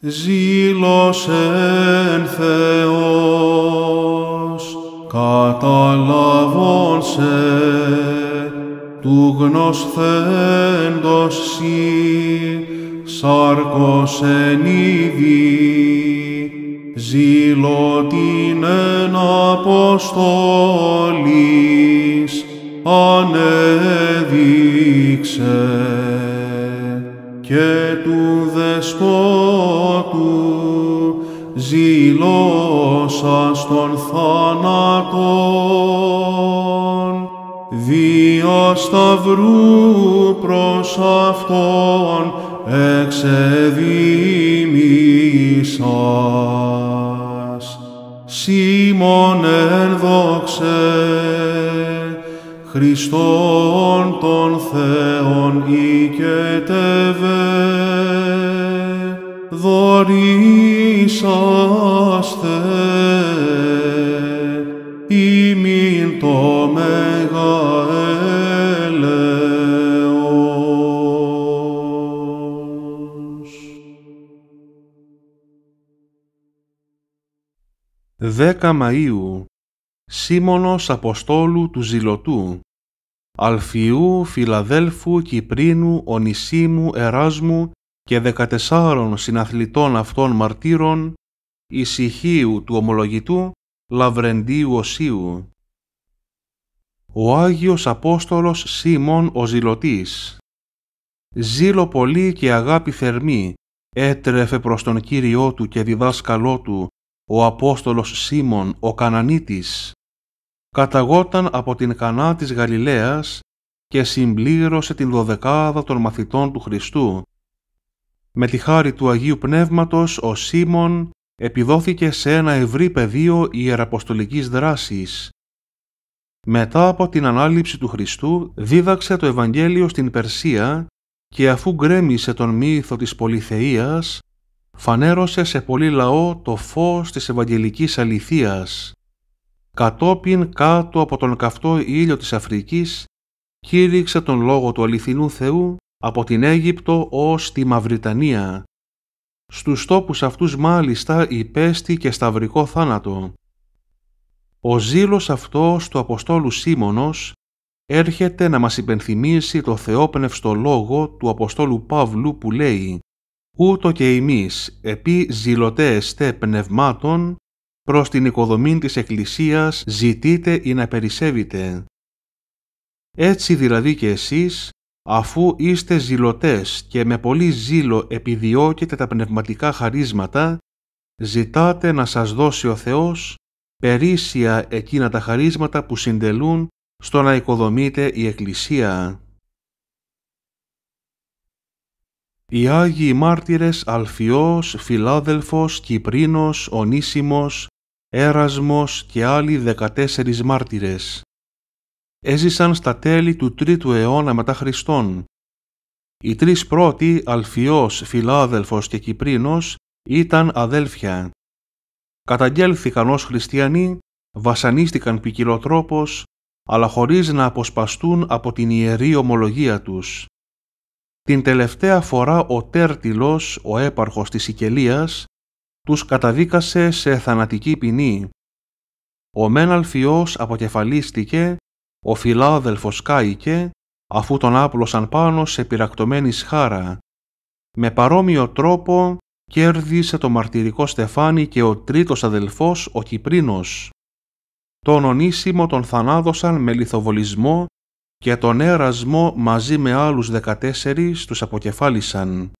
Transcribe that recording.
ζήλωσεν Θεός, καταλαβών σε, του γνωσθέντος σύ, εν ήδη, ζήλω την εν αποστολής, ανέδειξε και του δεσπότη ζηλώσας στον θάνατο. Δύο σταυρού προς Αυτόν εξεδίμησας. Σίμων ενδόξε, Χριστόν των Θεών οικετεύε, δωρή είσαστε ημίν το Δέκα Μαΐου Σίμωνος Αποστόλου του Ζηλωτού Αλφιού Φιλαδέλφου Κυπρίνου Ονισίμου Εράσμου και δεκατεσσάρων συναθλητών αυτών μαρτύρων, ησυχίου του ομολογητού Λαβρεντίου Οσίου. Ο Άγιος Απόστολος Σίμων ο Ζηλωτής. Ζήλο πολύ και αγάπη θερμή έτρεφε προς τον Κύριό του και διδάσκαλό του ο Απόστολος Σίμων ο Κανανίτης. Καταγόταν από την Κανά της Γαλιλαίας και συμπλήρωσε την δωδεκάδα των μαθητών του Χριστού με τη χάρη του Αγίου Πνεύματος ο Σίμων επιδόθηκε σε ένα ευρύ πεδίο ιεραποστολικής δράσης. Μετά από την ανάληψη του Χριστού δίδαξε το Ευαγγέλιο στην Περσία και αφού γκρέμισε τον μύθο της πολυθεΐας, φανέρωσε σε πολύ λαό το φως της Ευαγγελικής αληθείας. Κατόπιν κάτω από τον καυτό ήλιο της Αφρικής κήρυξε τον Λόγο του αληθινού Θεού από την Αίγυπτο ως τη Μαυριτανία. Στους τόπους αυτούς μάλιστα υπέστη και σταυρικό θάνατο. Ο ζήλος αυτός του Αποστόλου Σίμωνος έρχεται να μας υπενθυμίσει το θεόπνευστο λόγο του Αποστόλου Παύλου που λέει «Ούτω και εμείς, επί ζηλωτέστε πνευμάτων, προς την οικοδομή της Εκκλησίας ζητείτε ή να περισσεύετε». Έτσι δηλαδή και εσείς, αφού είστε ζηλωτές και με πολύ ζήλο επιδιώκετε τα πνευματικά χαρίσματα, ζητάτε να σας δώσει ο Θεός περίσσια εκείνα τα χαρίσματα που συντελούν στο να οικοδομείται η Εκκλησία. Οι Άγιοι Μάρτυρες Αλφιός, Φιλάδελφος, Κυπρίνος, Ονίσιμος, Έρασμος και άλλοι 14 μάρτυρες έζησαν στα τέλη του 3ου αιώνα μετά Χριστόν. Οι τρεις πρώτοι, Αλφιός, Φιλάδελφος και Κυπρίνος, ήταν αδέλφια. Καταγγέλθηκαν ως χριστιανοί, βασανίστηκαν ποικιλοτρόπως, αλλά χωρίς να αποσπαστούν από την ιερή ομολογία τους. Την τελευταία φορά ο Τέρτιλος, ο έπαρχος της Σικελίας, τους καταδίκασε σε θανατική ποινή. Ο Μέν αποκεφαλίστηκε ο φιλάδελφος κάηκε, αφού τον άπλωσαν πάνω σε πειρακτωμένη σχάρα. Με παρόμοιο τρόπο κέρδισε το μαρτυρικό στεφάνι και ο τρίτος αδελφός, ο Κυπρίνος. Τον Ονίσιμο τον θανάδωσαν με λιθοβολισμό και τον έρασμο μαζί με άλλους δεκατέσσερις τους αποκεφάλισαν.